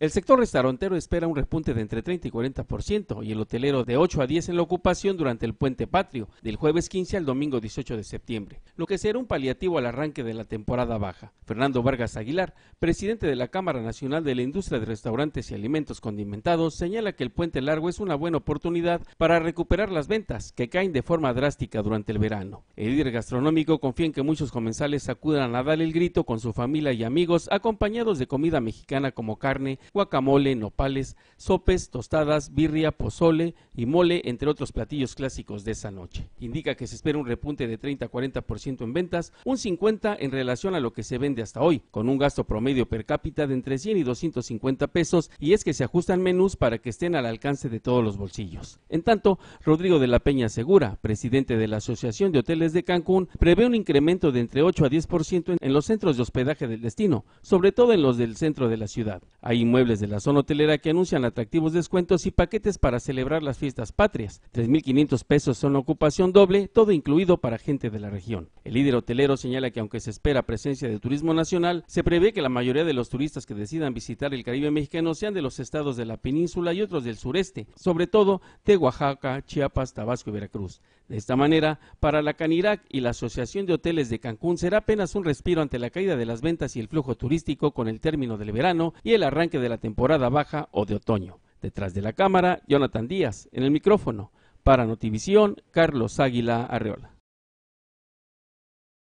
El sector restaurantero espera un repunte de entre 30 y 40% y el hotelero de 8 a 10 en la ocupación durante el puente patrio, del jueves 15 al domingo 18 de septiembre, lo que será un paliativo al arranque de la temporada baja. Fernando Vargas Aguilar, presidente de la Cámara Nacional de la Industria de Restaurantes y Alimentos Condimentados, señala que el puente largo es una buena oportunidad para recuperar las ventas que caen de forma drástica durante el verano. El líder gastronómico confía en que muchos comensales acudan a darle el grito con su familia y amigos acompañados de comida mexicana como carne, guacamole, nopales, sopes, tostadas, birria, pozole y mole, entre otros platillos clásicos de esa noche. Indica que se espera un repunte de 30 a 40% en ventas, un 50 en relación a lo que se vende hasta hoy, con un gasto promedio per cápita de entre 100 y 250 pesos, y es que se ajustan menús para que estén al alcance de todos los bolsillos. En tanto, Rodrigo de la Peña Segura, presidente de la Asociación de Hoteles de Cancún, prevé un incremento de entre 8 a 10% en los centros de hospedaje del destino, sobre todo en los del centro de la ciudad. Hay muebles de la zona hotelera que anuncian atractivos descuentos y paquetes para celebrar las fiestas patrias. 3.500 pesos son ocupación doble, todo incluido para gente de la región. El líder hotelero señala que aunque se espera presencia de turismo nacional, se prevé que la mayoría de los turistas que decidan visitar el Caribe mexicano sean de los estados de la península y otros del sureste, sobre todo de Oaxaca, Chiapas, Tabasco y Veracruz. De esta manera, para la Canirac y la Asociación de Hoteles de Cancún será apenas un respiro ante la caída de las ventas y el flujo turístico con el término del verano y el arranque de de la temporada baja o de otoño. Detrás de la cámara, Jonathan Díaz, en el micrófono. Para Notivisión, Carlos Águila Arreola.